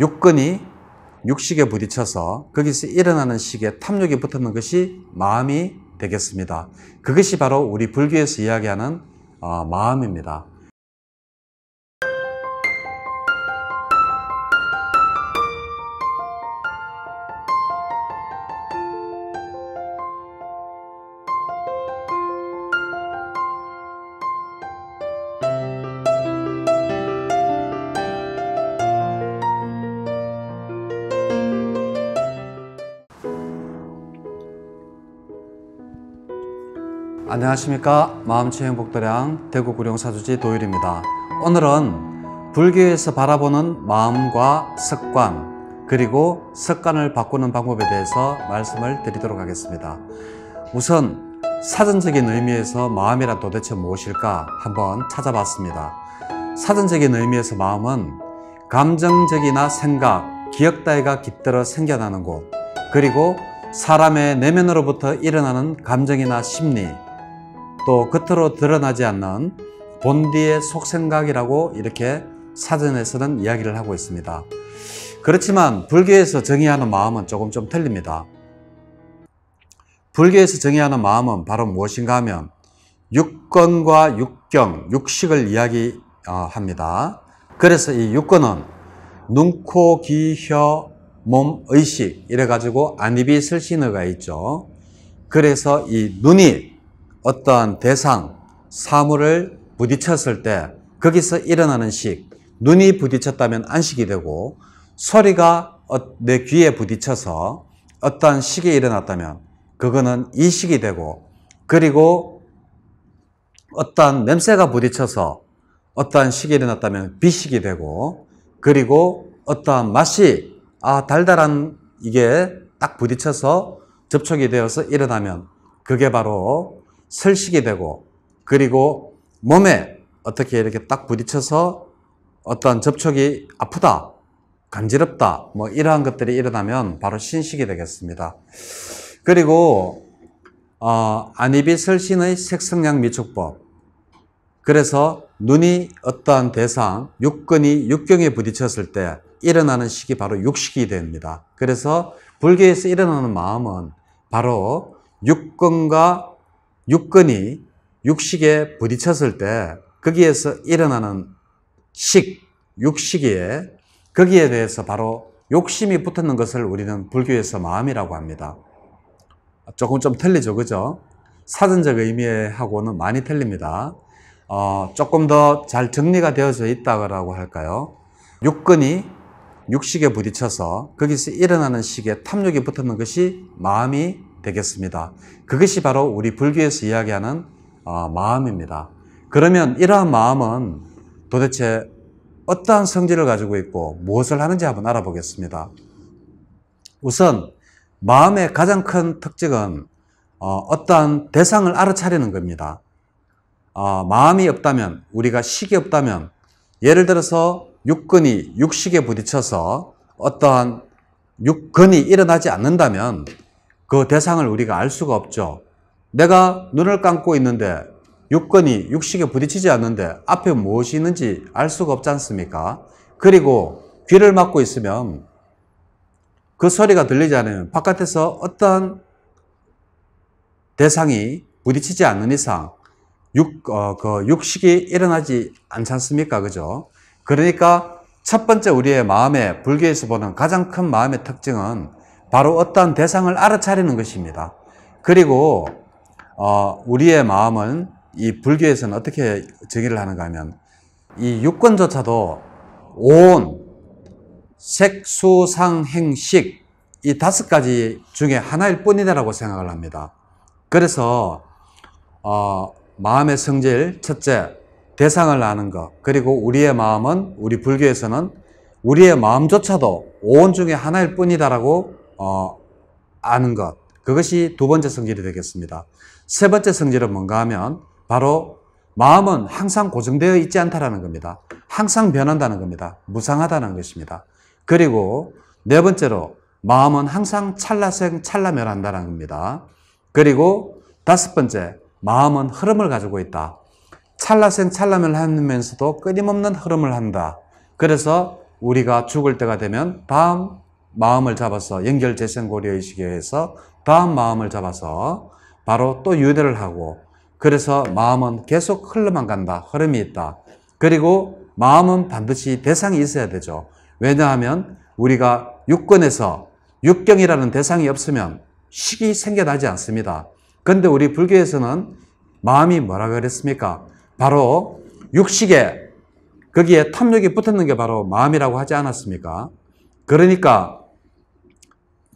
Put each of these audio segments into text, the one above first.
육근이 육식에 부딪혀서 거기서 일어나는 식에 탐욕이 붙었는것이 마음이 되겠습니다. 그것이 바로 우리 불교에서 이야기하는 어, 마음입니다. 안녕하십니까 마음치 행복도량 대구 구룡사주지 도일입니다 오늘은 불교에서 바라보는 마음과 습관 그리고 습관을 바꾸는 방법에 대해서 말씀을 드리도록 하겠습니다 우선 사전적인 의미에서 마음이란 도대체 무엇일까 한번 찾아봤습니다 사전적인 의미에서 마음은 감정적이나 생각, 기억 따위가 깃들어 생겨나는 곳 그리고 사람의 내면으로부터 일어나는 감정이나 심리 또 겉으로 드러나지 않는 본디의 속생각이라고 이렇게 사전에서는 이야기를 하고 있습니다. 그렇지만 불교에서 정의하는 마음은 조금 좀 틀립니다. 불교에서 정의하는 마음은 바로 무엇인가 하면 육건과 육경, 육식을 이야기합니다. 그래서 이 육건은 눈, 코, 귀, 혀, 몸, 의식 이래가지고 안입이 설신어가 있죠. 그래서 이 눈이 어떠한 대상, 사물을 부딪혔을 때 거기서 일어나는 식, 눈이 부딪혔다면 안식이 되고 소리가 어, 내 귀에 부딪혀서 어떠한 식이 일어났다면 그거는 이식이 되고 그리고 어떠한 냄새가 부딪혀서 어떠한 식이 일어났다면 비식이 되고 그리고 어떠한 맛이 아 달달한 이게 딱 부딪혀서 접촉이 되어서 일어나면 그게 바로 설식이 되고 그리고 몸에 어떻게 이렇게 딱 부딪혀서 어떤 접촉이 아프다, 간지럽다, 뭐 이러한 것들이 일어나면 바로 신식이 되겠습니다. 그리고 어, 아니비 설신의 색성량 미축법. 그래서 눈이 어떠한 대상, 육근이 육경에 부딪혔을 때 일어나는 식이 바로 육식이 됩니다. 그래서 불교에서 일어나는 마음은 바로 육근과 육근이 육식에 부딪혔을 때 거기에서 일어나는 식, 육식이에 거기에 대해서 바로 욕심이 붙었는 것을 우리는 불교에서 마음이라고 합니다. 조금 좀 틀리죠, 그죠? 사전적 의미하고는 많이 틀립니다. 어, 조금 더 잘 정리가 되어져 있다고 할까요? 육근이 육식에 부딪혀서 거기서 일어나는 식에 탐욕이 붙었는 것이 마음이 되겠습니다. 그것이 바로 우리 불교에서 이야기하는 어, 마음입니다. 그러면 이러한 마음은 도대체 어떠한 성질을 가지고 있고 무엇을 하는지 한번 알아보겠습니다. 우선 마음의 가장 큰 특징은 어, 어떠한 대상을 알아차리는 겁니다. 어, 마음이 없다면 우리가 식이 없다면 예를 들어서 육근이 육식에 부딪혀서 어떠한 육근이 일어나지 않는다면 그 대상을 우리가 알 수가 없죠. 내가 눈을 감고 있는데 육건이 육식에 부딪히지 않는데 앞에 무엇이 있는지 알 수가 없지 않습니까? 그리고 귀를 막고 있으면 그 소리가 들리지 않으면 바깥에서 어떤 대상이 부딪히지 않는 이상 육, 어, 그 육식이 일어나지 않지 않습니까? 그죠? 그러니까 첫 번째 우리의 마음에 불교에서 보는 가장 큰 마음의 특징은 바로 어떤 대상을 알아차리는 것입니다. 그리고 어, 우리의 마음은 이 불교에서는 어떻게 정의를 하는가 하면 이 육건조차도 온, 색수상행식 이 다섯 가지 중에 하나일 뿐이다라고 생각을 합니다. 그래서 어, 마음의 성질 첫째 대상을 아는 것 그리고 우리의 마음은 우리 불교에서는 우리의 마음조차도 온 중에 하나일 뿐이다라고 어, 아는 것. 그것이 두 번째 성질이 되겠습니다. 세 번째 성질은 뭔가 하면 바로 마음은 항상 고정되어 있지 않다라는 겁니다. 항상 변한다는 겁니다. 무상하다는 것입니다. 그리고 네 번째로 마음은 항상 찰나생 찰나멸한다는 겁니다. 그리고 다섯 번째 마음은 흐름을 가지고 있다. 찰나생 찰나멸하면서도 끊임없는 흐름을 한다. 그래서 우리가 죽을 때가 되면 다음 마음을 잡아서 연결 재생 고려 의식에 서 다음 마음을 잡아서 바로 또 유대를 하고 그래서 마음은 계속 흘러만 간다. 흐름이 있다. 그리고 마음은 반드시 대상이 있어야 되죠. 왜냐하면 우리가 육권에서 육경이라는 대상이 없으면 식이 생겨나지 않습니다. 그런데 우리 불교에서는 마음이 뭐라고 그랬습니까? 바로 육식에 거기에 탐욕이 붙었는 게 바로 마음이라고 하지 않았습니까? 그러니까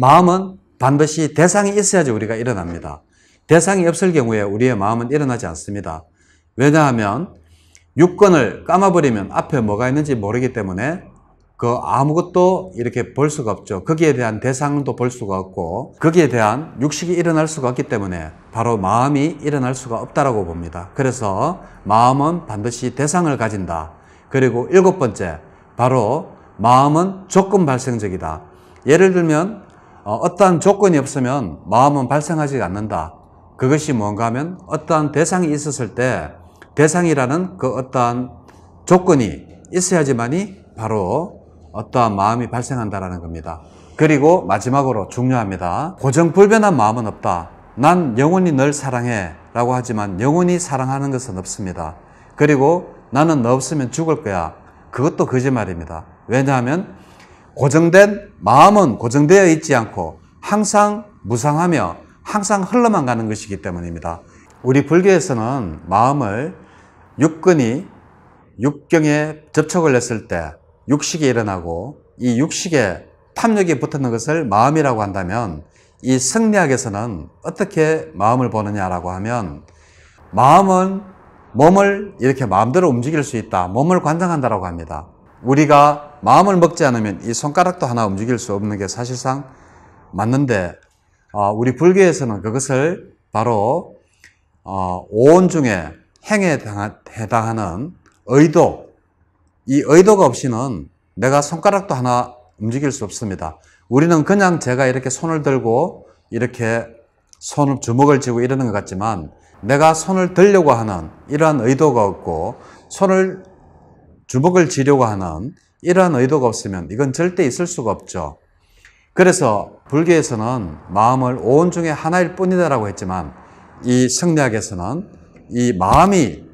마음은 반드시 대상이 있어야지 우리가 일어납니다. 대상이 없을 경우에 우리의 마음은 일어나지 않습니다. 왜냐하면 육건을 까마버리면 앞에 뭐가 있는지 모르기 때문에 그 아무것도 이렇게 볼 수가 없죠. 거기에 대한 대상도 볼 수가 없고 거기에 대한 육식이 일어날 수가 없기 때문에 바로 마음이 일어날 수가 없다라고 봅니다. 그래서 마음은 반드시 대상을 가진다. 그리고 일곱 번째 바로 마음은 조건 발생적이다. 예를 들면 어, 어떠한 조건이 없으면 마음은 발생하지 않는다. 그것이 뭔가 하면 어떠한 대상이 있었을 때 대상이라는 그 어떠한 조건이 있어야지만이 바로 어떠한 마음이 발생한다라는 겁니다. 그리고 마지막으로 중요합니다. 고정불변한 마음은 없다. 난 영원히 널 사랑해 라고 하지만 영원히 사랑하는 것은 없습니다. 그리고 나는 너 없으면 죽을 거야. 그것도 거짓말입니다. 왜냐하면 고정된 마음은 고정되어 있지 않고 항상 무상하며 항상 흘러만 가는 것이기 때문입니다. 우리 불교에서는 마음을 육근이 육경에 접촉을 했을 때 육식이 일어나고 이 육식에 탐욕이 붙는 것을 마음이라고 한다면 이 성리학에서는 어떻게 마음을 보느냐라고 하면 마음은 몸을 이렇게 마음대로 움직일 수 있다. 몸을 관장한다라고 합니다. 우리가 마음을 먹지 않으면 이 손가락도 하나 움직일 수 없는 게 사실상 맞는데 아, 우리 불교에서는 그것을 바로 오온 아, 중에 행에 해당하는 의도 이 의도가 없이는 내가 손가락도 하나 움직일 수 없습니다. 우리는 그냥 제가 이렇게 손을 들고 이렇게 손을 주먹을 쥐고 이러는 것 같지만 내가 손을 들려고 하는 이러한 의도가 없고 손을 주먹을 쥐려고 하는 이러한 의도가 없으면 이건 절대 있을 수가 없죠. 그래서 불교에서는 마음을 오온 중에 하나일 뿐이다라고 했지만 이 성리학에서는 이 마음이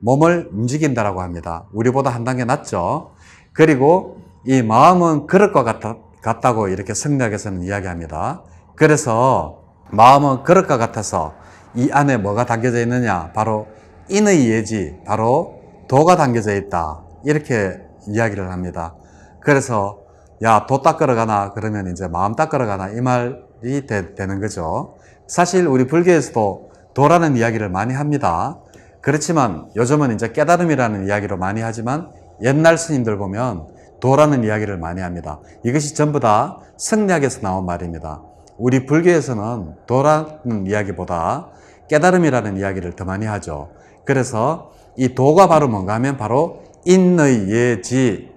몸을 움직인다라고 합니다. 우리보다 한 단계 낮죠. 그리고 이 마음은 그릇과 같다, 고 이렇게 성리학에서는 이야기합니다. 그래서 마음은 그릇과 같아서 이 안에 뭐가 담겨져 있느냐? 바로 인의 예지, 바로 도가 담겨져 있다. 이렇게 이야기를 합니다. 그래서 야, 도 닦으러 가나? 그러면 이제 마음 닦으러 가나? 이 말이 되, 는 거죠. 사실 우리 불교에서도 도라는 이야기를 많이 합니다. 그렇지만 요즘은 이제 깨달음이라는 이야기로 많이 하지만 옛날 스님들 보면 도라는 이야기를 많이 합니다. 이것이 전부 다 성리학에서 나온 말입니다. 우리 불교에서는 도라는 이야기보다 깨달음이라는 이야기를 더 많이 하죠. 그래서 이 도가 바로 뭔가 하면 바로 인의 예지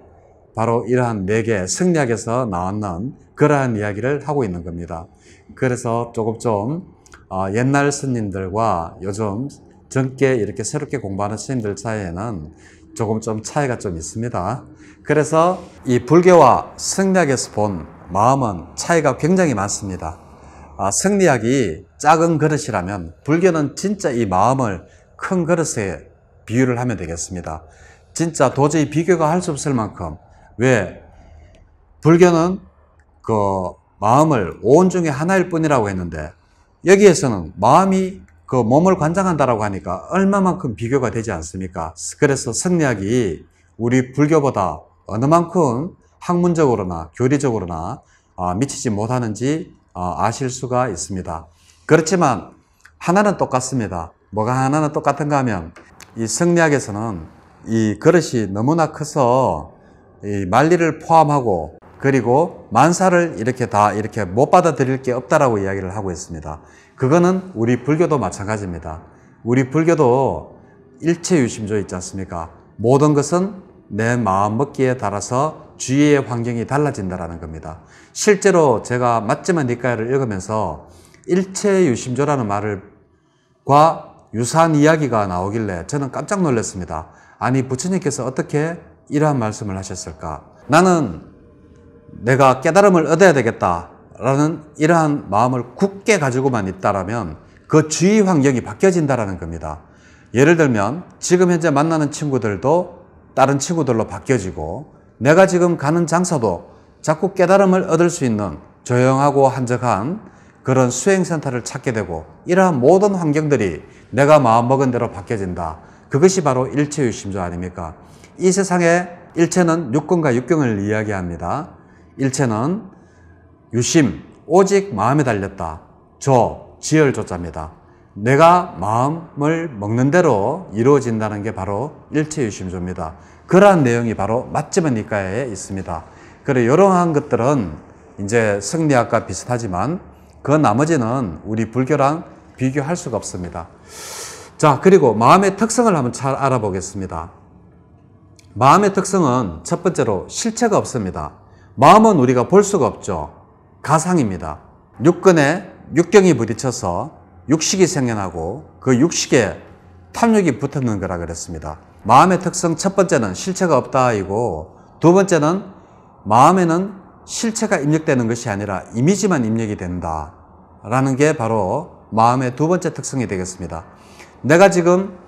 바로 이러한 매개 승리학에서 나왔는 그러한 이야기를 하고 있는 겁니다. 그래서 조금 좀 어, 옛날 스님들과 요즘 젊게 이렇게 새롭게 공부하는 스님들 사이에는 조금 좀 차이가 좀 있습니다. 그래서 이 불교와 승리에서본 마음은 차이가 굉장히 많습니다. 아, 승리학이 작은 그릇이라면 불교는 진짜 이 마음을 큰 그릇에 비유를 하면 되겠습니다. 진짜 도저히 비교가 할 수 없을 만큼 왜 불교는 그 마음을 온 중에 하나일 뿐이라고 했는데 여기에서는 마음이 그 몸을 관장한다라고 하니까 얼마만큼 비교가 되지 않습니까? 그래서 승리학이 우리 불교보다 어느 만큼 학문적으로나 교리적으로나 아, 미치지 못하는지 아, 아실 수가 있습니다. 그렇지만 하나는 똑같습니다. 뭐가 하나는 똑같은가 하면 이 승리학에서는 이 그릇이 너무나 커서 이 만리를 포함하고 그리고 만사를 이렇게 다 이렇게 못 받아들일 게 없다라고 이야기를 하고 있습니다. 그거는 우리 불교도 마찬가지입니다. 우리 불교도 일체유심조 있지 않습니까? 모든 것은 내 마음 먹기에 따라서 주위의 환경이 달라진다라는 겁니다. 실제로 제가 맞지만 니까를 읽으면서 일체유심조라는 말과 유사한 이야기가 나오길래 저는 깜짝 놀랐습니다. 아니 부처님께서 어떻게 이러한 말씀을 하셨을까? 나는 내가 깨달음을 얻어야 되겠다라는 이러한 마음을 굳게 가지고만 있다라면 그 주위 환경이 바뀌어진다라는 겁니다. 예를 들면 지금 현재 만나는 친구들도 다른 친구들로 바뀌어지고 내가 지금 가는 장소도 자꾸 깨달음을 얻을 수 있는 조용하고 한적한 그런 수행센터를 찾게 되고 이러한 모든 환경들이 내가 마음먹은 대로 바뀌어진다. 그것이 바로 일체의 심조 아닙니까? 이 세상에 일체는 육근과 육경을 이야기합니다. 일체는 유심, 오직 마음에 달렸다. 저, 지열조자입니다. 내가 마음을 먹는 대로 이루어진다는 게 바로 일체의 심조입니다. 그러한 내용이 바로 맛집은 니까에 있습니다. 그래, 이러한 것들은 이제 승리학과 비슷하지만 그 나머지는 우리 불교랑 비교할 수가 없습니다. 자, 그리고 마음의 특성을 한번 잘 알아보겠습니다. 마음의 특성은 첫 번째로 실체가 없습니다. 마음은 우리가 볼 수가 없죠. 가상입니다. 육근에 육경이 부딪혀서 육식이 생겨나고 그 육식에 탐욕이 붙는 거라 그랬습니다. 마음의 특성 첫 번째는 실체가 없다이고 두 번째는 마음에는 실체가 입력되는 것이 아니라 이미지만 입력이 된다라는 게 바로 마음의 두 번째 특성이 되겠습니다. 내가 지금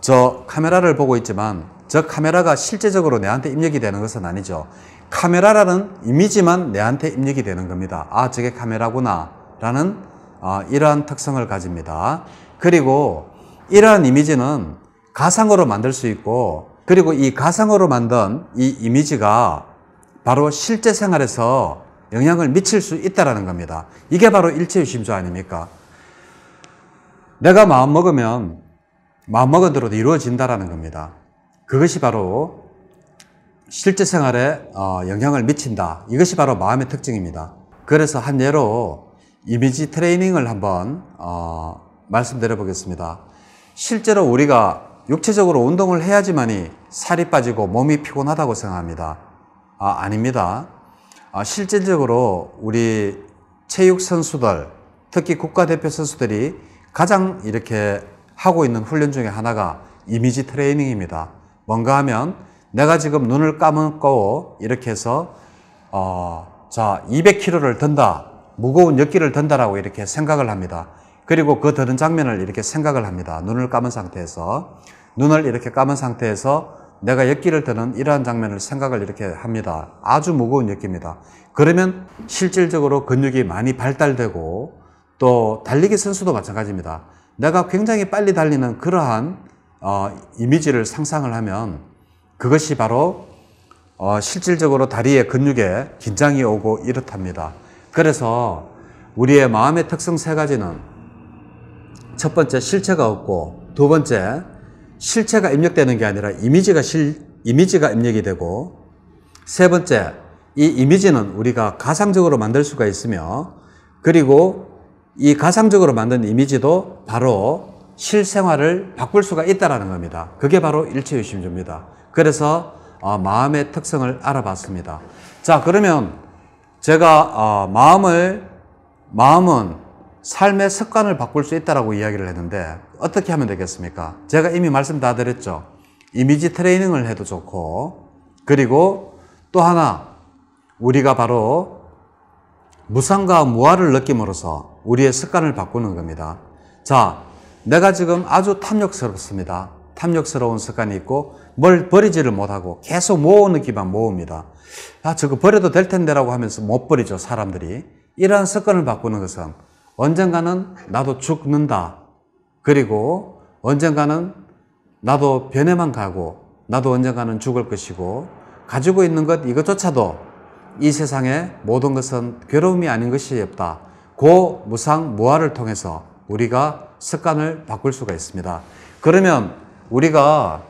저 카메라를 보고 있지만 저 카메라가 실제적으로 내한테 입력이 되는 것은 아니죠. 카메라라는 이미지만 내한테 입력이 되는 겁니다. 아, 저게 카메라구나. 라는 어, 이러한 특성을 가집니다. 그리고 이러한 이미지는 가상으로 만들 수 있고 그리고 이 가상으로 만든 이 이미지가 바로 실제 생활에서 영향을 미칠 수 있다는 겁니다. 이게 바로 일체유심조 아닙니까? 내가 마음먹으면 마음먹은 대로 이루어진다라는 겁니다. 그것이 바로 실제 생활에 어, 영향을 미친다. 이것이 바로 마음의 특징입니다. 그래서 한 예로 이미지 트레이닝을 한번 어, 말씀드려 보겠습니다. 실제로 우리가 육체적으로 운동을 해야지만이 살이 빠지고 몸이 피곤하다고 생각합니다. 아, 아닙니다. 아, 실질적으로 우리 체육 선수들, 특히 국가대표 선수들이 가장 이렇게 하고 있는 훈련 중에 하나가 이미지 트레이닝입니다. 뭔가 하면 내가 지금 눈을 감먹고 이렇게 해서 어, 자 200kg를 든다 무거운 역기를 든다라고 이렇게 생각을 합니다. 그리고 그 드는 장면을 이렇게 생각을 합니다. 눈을 감은 상태에서 눈을 이렇게 감은 상태에서 내가 역기를 드는 이러한 장면을 생각을 이렇게 합니다. 아주 무거운 역기입니다. 그러면 실질적으로 근육이 많이 발달되고 또 달리기 선수도 마찬가지입니다. 내가 굉장히 빨리 달리는 그러한 어, 이미지를 상상을 하면 그것이 바로 어, 실질적으로 다리의 근육에 긴장이 오고 이렇답니다. 그래서 우리의 마음의 특성 세 가지는 첫 번째 실체가 없고 두 번째 실체가 입력되는 게 아니라 이미지가 실 이미지가 입력이 되고 세 번째 이 이미지는 우리가 가상적으로 만들 수가 있으며 그리고 이 가상적으로 만든 이미지도 바로 실생활을 바꿀 수가 있다는 겁니다. 그게 바로 일체유심주입니다. 그래서 어, 마음의 특성을 알아봤습니다. 자 그러면 제가 어, 마음을 마음은 삶의 습관을 바꿀 수 있다라고 이야기를 했는데 어떻게 하면 되겠습니까? 제가 이미 말씀 다 드렸죠. 이미지 트레이닝을 해도 좋고 그리고 또 하나 우리가 바로 무상과 무아를 느낌으로써 우리의 습관을 바꾸는 겁니다. 자, 내가 지금 아주 탐욕스럽습니다. 탐욕스러운 습관이 있고 뭘 버리지를 못하고 계속 모으는 기만 모읍니다. 아, 저거 버려도 될 텐데라고 하면서 못 버리죠, 사람들이. 이러한 습관을 바꾸는 것은 언젠가는 나도 죽는다. 그리고 언젠가는 나도 변해만 가고 나도 언젠가는 죽을 것이고 가지고 있는 것 이것조차도 이 세상의 모든 것은 괴로움이 아닌 것이 없다. 고 무상 무아를 통해서 우리가 습관을 바꿀 수가 있습니다. 그러면 우리가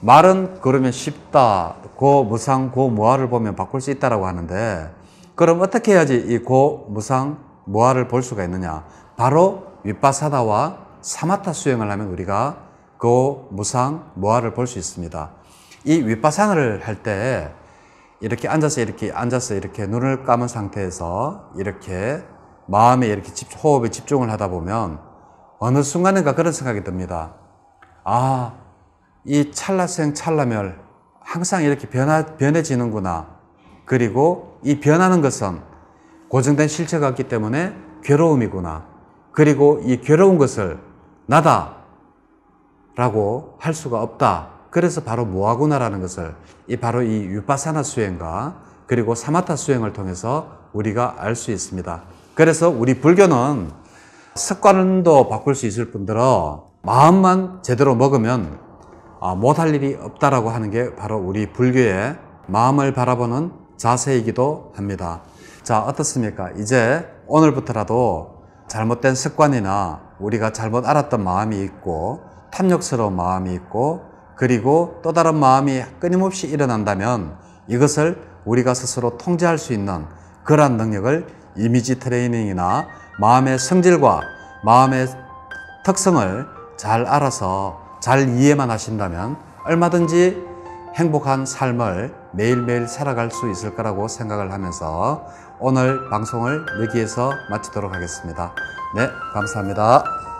말은 그러면 쉽다. 고 무상 고 무아를 보면 바꿀 수 있다라고 하는데 그럼 어떻게 해야지 이 고 무상 무아를 볼 수가 있느냐? 바로 윗바사다와 사마타 수행을 하면 우리가 고 무상 무아를 볼 수 있습니다. 이 윗바사나를 할때 이렇게 앉아서 이렇게 앉아서 이렇게 눈을 감은 상태에서 이렇게 마음에 이렇게 집, 호흡에 집중을 하다 보면 어느 순간인가 그런 생각이 듭니다. 아, 이 찰나생 찰나멸 항상 이렇게 변화, 변해지는구나. 그리고 이 변하는 것은 고정된 실체 같기 때문에 괴로움이구나. 그리고 이 괴로운 것을 나다. 라고 할 수가 없다. 그래서 바로 뭐하구나라는 것을 이 바로 이 유파사나 수행과 그리고 사마타 수행을 통해서 우리가 알 수 있습니다. 그래서 우리 불교는 습관도 바꿀 수 있을 뿐더러 마음만 제대로 먹으면 아, 못할 일이 없다라고 하는 게 바로 우리 불교의 마음을 바라보는 자세이기도 합니다. 자, 어떻습니까? 이제 오늘부터라도 잘못된 습관이나 우리가 잘못 알았던 마음이 있고 탐욕스러운 마음이 있고 그리고 또 다른 마음이 끊임없이 일어난다면 이것을 우리가 스스로 통제할 수 있는 그러한 능력을 이미지 트레이닝이나 마음의 성질과 마음의 특성을 잘 알아서 잘 이해만 하신다면 얼마든지 행복한 삶을 매일매일 살아갈 수 있을 거라고 생각을 하면서 오늘 방송을 여기에서 마치도록 하겠습니다. 네, 감사합니다.